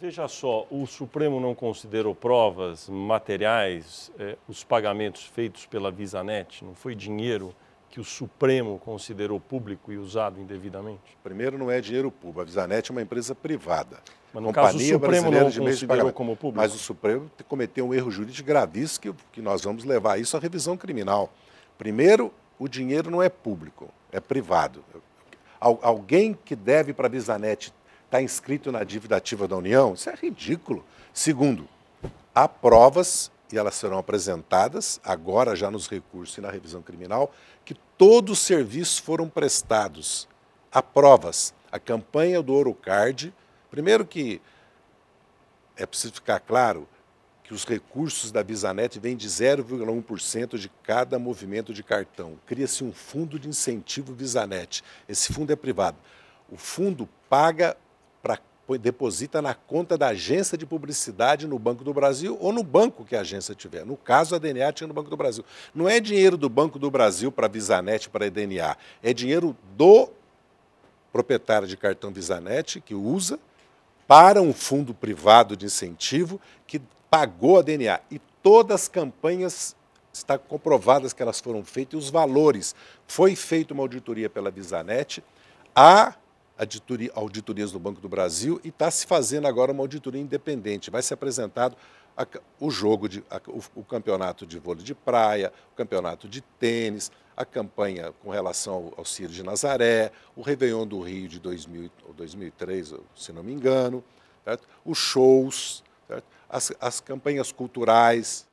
Veja só, o Supremo não considerou provas materiais eh, os pagamentos feitos pela VisaNet? Não foi dinheiro que o Supremo considerou público e usado indevidamente? Primeiro, não é dinheiro público. A VisaNet é uma empresa privada. Mas no Companhia caso, o Supremo não de considerou de como público? Mas o Supremo cometeu um erro jurídico gravíssimo que, que nós vamos levar isso à revisão criminal. Primeiro, o dinheiro não é público, é privado. Alguém que deve para a VisaNet está inscrito na dívida ativa da União? Isso é ridículo. Segundo, há provas, e elas serão apresentadas agora já nos recursos e na revisão criminal, que todos os serviços foram prestados. Há provas. A campanha do Orocard, primeiro que é preciso ficar claro que os recursos da Visanet vêm de 0,1% de cada movimento de cartão. Cria-se um fundo de incentivo Visanet. Esse fundo é privado. O fundo paga deposita na conta da agência de publicidade no Banco do Brasil ou no banco que a agência tiver. No caso, a DNA tinha no Banco do Brasil. Não é dinheiro do Banco do Brasil para a Visanet, para a DNA. É dinheiro do proprietário de cartão Visanet, que usa, para um fundo privado de incentivo que pagou a DNA. E todas as campanhas está comprovadas que elas foram feitas e os valores. Foi feita uma auditoria pela Visanet. A auditoria, auditorias do Banco do Brasil e está se fazendo agora uma auditoria independente. Vai ser apresentado a, o jogo, de, a, o, o, campeonato de vôlei de praia, o campeonato de tênis, a campanha com relação ao, ao Ciro de Nazaré, o Réveillon do Rio de 2000, 2003, se não me engano, certo? os shows, certo? As, as campanhas culturais.